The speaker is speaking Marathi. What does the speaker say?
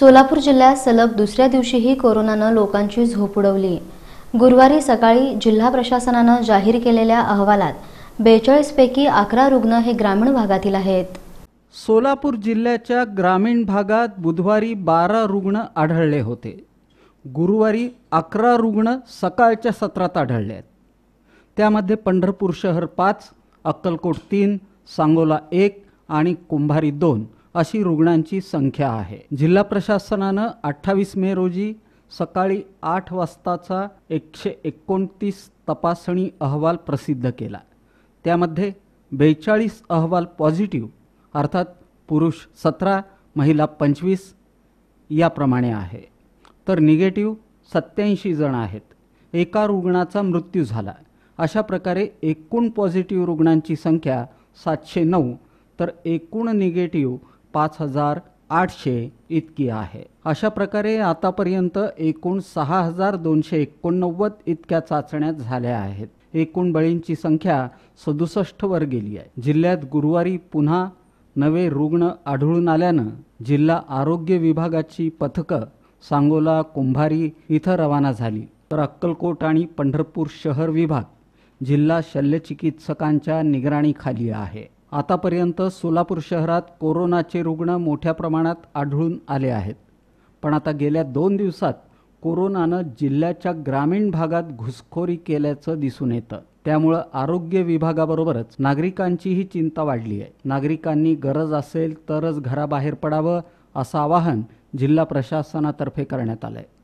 सोलापूर जिल्ह्यात सलग दुसऱ्या दिवशीही कोरोनानं लोकांची झोप उडवली गुरुवारी सकाळी जिल्हा प्रशासनानं जाहीर केलेल्या अहवालात बेचाळीसपैकी अकरा रुग्ण हे ग्रामीण भागातील आहेत सोलापूर जिल्ह्याच्या ग्रामीण भागात बुधवारी बारा रुग्ण आढळले होते गुरुवारी अकरा रुग्ण सकाळच्या सत्रात आढळले आहेत त्यामध्ये पंढरपूर शहर पाच अक्कलकोट तीन सांगोला एक आणि कुंभारी दोन अशी रुग्णांची संख्या आहे जिल्हा प्रशासनानं अठ्ठावीस मे रोजी सकाळी आठ वाजताचा एकशे एकोणतीस तपासणी अहवाल प्रसिद्ध केला त्यामध्ये बेचाळीस अहवाल पॉझिटिव्ह अर्थात पुरुष सतरा महिला पंचवीस याप्रमाणे आहे तर निगेटिव्ह सत्याऐंशी जण आहेत एका रुग्णाचा मृत्यू झाला अशा प्रकारे एकूण पॉझिटिव्ह रुग्णांची संख्या सातशे नऊ तर एकूण निगेटिव्ह पाच हजार आठशे इतकी आहे अशा प्रकारे आतापर्यंत एकूण सहा हजार दोनशे एकोणनव्वद इतक्या चाचण्या झाल्या आहेत एकूण बळींची संख्या वर गेली आहे जिल्ह्यात गुरुवारी पुन्हा नवे रुग्ण आढळून आल्यानं जिल्हा आरोग्य विभागाची पथकं सांगोला कुंभारी इथं रवाना झाली तर अक्कलकोट आणि पंढरपूर शहर विभाग जिल्हा शल्यचिकित्सकांच्या निगराणीखाली आहे आतापर्यंत सोलापूर शहरात कोरोनाचे रुग्ण मोठ्या प्रमाणात आढळून आले आहेत पण आता गेल्या दोन दिवसात कोरोनानं जिल्ह्याच्या ग्रामीण भागात घुसखोरी केल्याचं दिसून येतं त्यामुळं आरोग्य विभागाबरोबरच नागरिकांचीही चिंता वाढली आहे नागरिकांनी गरज असेल तरच घराबाहेर पडावं असं आवाहन जिल्हा प्रशासनातर्फे करण्यात आलं आहे